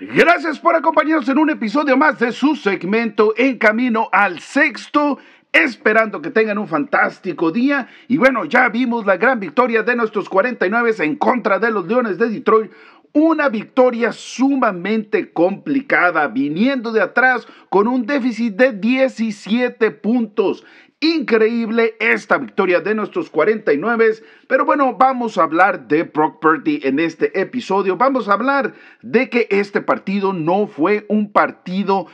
Gracias por acompañarnos en un episodio más de su segmento En Camino al Sexto. Esperando que tengan un fantástico día. Y bueno, ya vimos la gran victoria de nuestros 49 en contra de los Leones de Detroit una victoria sumamente complicada, viniendo de atrás con un déficit de 17 puntos. Increíble esta victoria de nuestros 49, pero bueno, vamos a hablar de Brock Purdy en este episodio. Vamos a hablar de que este partido no fue un partido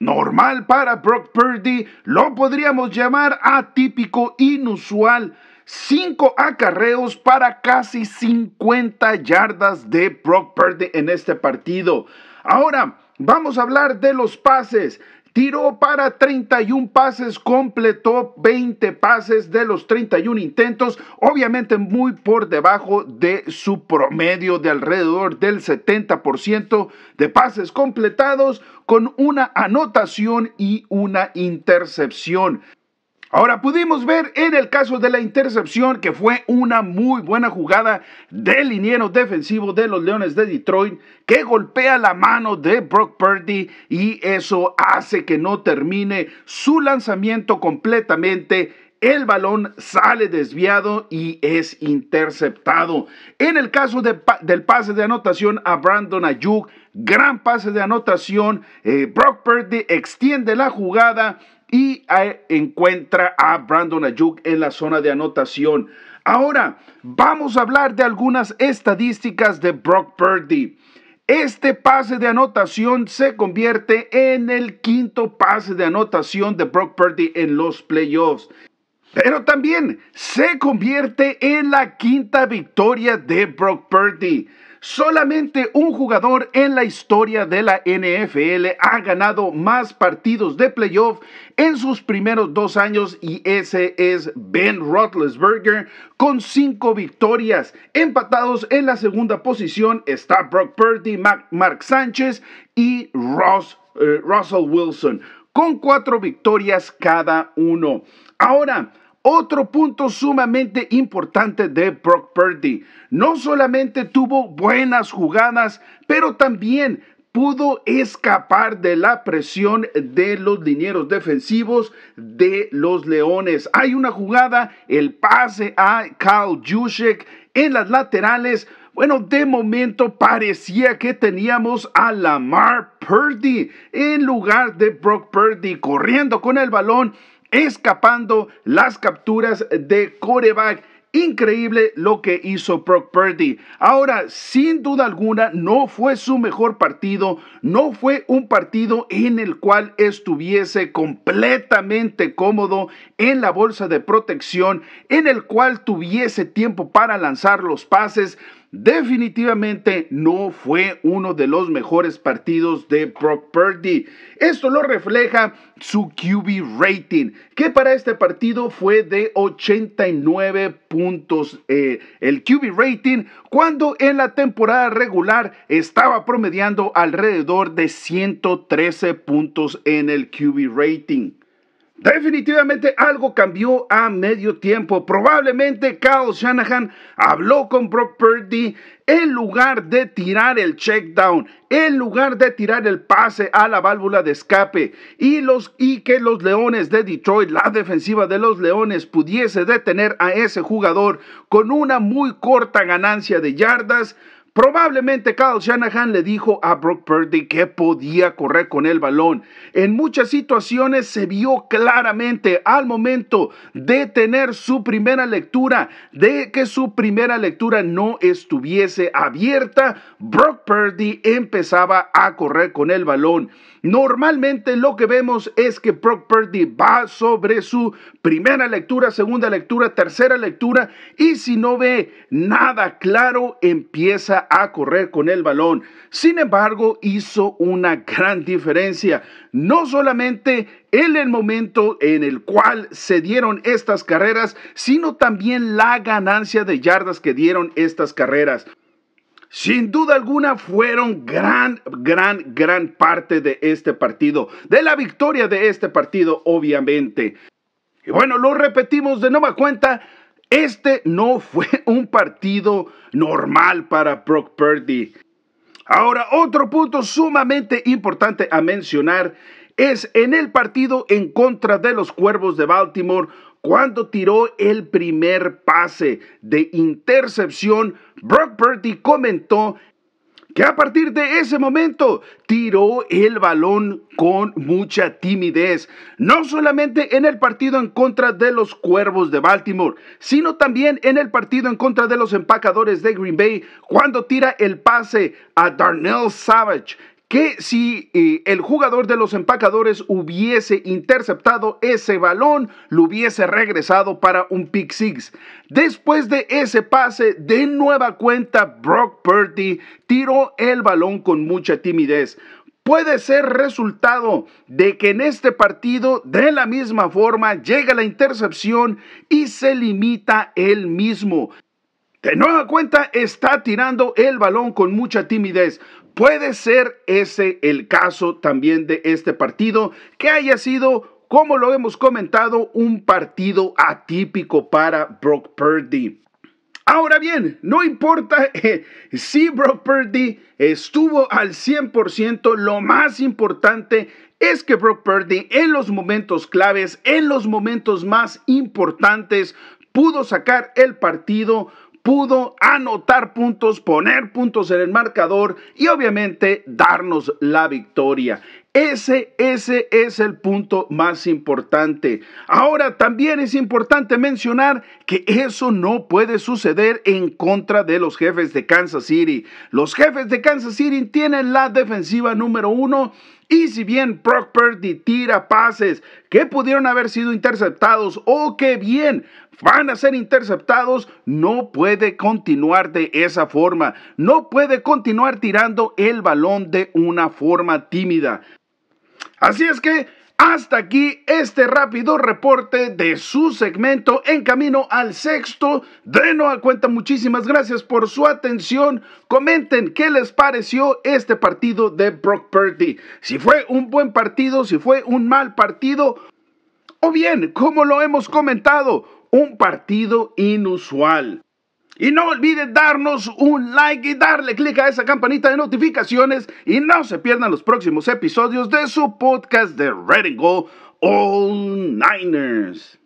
normal para Brock Purdy, lo podríamos llamar atípico, inusual cinco acarreos para casi 50 yardas de Brock Purdy en este partido. Ahora vamos a hablar de los pases. Tiró para 31 pases, completó 20 pases de los 31 intentos, obviamente muy por debajo de su promedio de alrededor del 70% de pases completados, con una anotación y una intercepción. Ahora pudimos ver en el caso de la intercepción que fue una muy buena jugada del liniero defensivo de los Leones de Detroit que golpea la mano de Brock Purdy y eso hace que no termine su lanzamiento completamente. El balón sale desviado y es interceptado. En el caso del pase de anotación a Brandon Ayuk, gran pase de anotación, eh, Brock Purdy extiende la jugada y encuentra a Brandon Ayuk en la zona de anotación. Ahora vamos a hablar de algunas estadísticas de Brock Purdy. Este pase de anotación se convierte en el quinto pase de anotación de Brock Purdy en los playoffs. Pero también se convierte en la quinta victoria de Brock Purdy. Solamente un jugador en la historia de la NFL ha ganado más partidos de playoff en sus primeros dos años y ese es Ben Roethlisberger con cinco victorias. Empatados en la segunda posición está Brock Purdy, Mark Sánchez y eh, Russell Wilson con cuatro victorias cada uno. Ahora, otro punto sumamente importante de Brock Purdy. No solamente tuvo buenas jugadas, pero también pudo escapar de la presión de los linieros defensivos de los Leones. Hay una jugada, el pase a Kyle Juszczyk en las laterales. Bueno, de momento parecía que teníamos a Lamar Purdy en lugar de Brock Purdy corriendo con el balón escapando las capturas de coreback. Increíble lo que hizo Brock Purdy. Ahora, sin duda alguna, no fue su mejor partido, no fue un partido en el cual estuviese completamente cómodo en la bolsa de protección, en el cual tuviese tiempo para lanzar los pases definitivamente no fue uno de los mejores partidos de Brock Purdy. Esto lo refleja su QB rating, que para este partido fue de 89 puntos eh, el QB rating, cuando en la temporada regular estaba promediando alrededor de 113 puntos en el QB rating. Definitivamente algo cambió a medio tiempo. Probablemente Kyle Shanahan habló con Brock Purdy en lugar de tirar el check down, en lugar de tirar el pase a la válvula de escape y, los, y que los Leones de Detroit, la defensiva de los Leones, pudiese detener a ese jugador con una muy corta ganancia de yardas Probablemente Kyle Shanahan le dijo a Brock Purdy que podía correr con el balón. En muchas situaciones se vio claramente al momento de tener su primera lectura, de que su primera lectura no estuviese abierta, Brock Purdy empezaba a correr con el balón. Normalmente lo que vemos es que Brock Purdy va sobre su primera lectura, segunda lectura, tercera lectura y si no ve nada claro empieza a correr con el balón. Sin embargo, hizo una gran diferencia, no solamente en el momento en el cual se dieron estas carreras, sino también la ganancia de yardas que dieron estas carreras. Sin duda alguna fueron gran, gran, gran parte de este partido, de la victoria de este partido, obviamente. Y bueno, lo repetimos de nueva cuenta, este no fue un partido normal para Brock Purdy. Ahora, otro punto sumamente importante a mencionar es en el partido en contra de los Cuervos de Baltimore, cuando tiró el primer pase de intercepción, Brock Purdy comentó que a partir de ese momento tiró el balón con mucha timidez, no solamente en el partido en contra de los Cuervos de Baltimore, sino también en el partido en contra de los empacadores de Green Bay, cuando tira el pase a Darnell Savage, que si eh, el jugador de los empacadores hubiese interceptado ese balón, lo hubiese regresado para un pick six. Después de ese pase, de nueva cuenta, Brock Purdy tiró el balón con mucha timidez puede ser resultado de que en este partido de la misma forma llega la intercepción y se limita él mismo. De nueva cuenta, está tirando el balón con mucha timidez. Puede ser ese el caso también de este partido, que haya sido, como lo hemos comentado, un partido atípico para Brock Purdy. Ahora bien, no importa eh, si Brock Purdy estuvo al 100%, lo más importante es que Brock Purdy en los momentos claves, en los momentos más importantes, pudo sacar el partido pudo anotar puntos, poner puntos en el marcador y obviamente darnos la victoria. Ese, ese es el punto más importante. Ahora también es importante mencionar que eso no puede suceder en contra de los jefes de Kansas City. Los jefes de Kansas City tienen la defensiva número uno y si bien Brock Purdy tira pases que pudieron haber sido interceptados o que bien van a ser interceptados, no puede continuar de esa forma. No puede continuar tirando el balón de una forma tímida. Así es que hasta aquí este rápido reporte de su segmento en camino al sexto. De nueva cuenta, muchísimas gracias por su atención. Comenten qué les pareció este partido de Brock Purdy. Si fue un buen partido, si fue un mal partido, o bien, como lo hemos comentado, un partido inusual. Y no olviden darnos un like y darle clic a esa campanita de notificaciones y no se pierdan los próximos episodios de su podcast de Red and Go All Niners.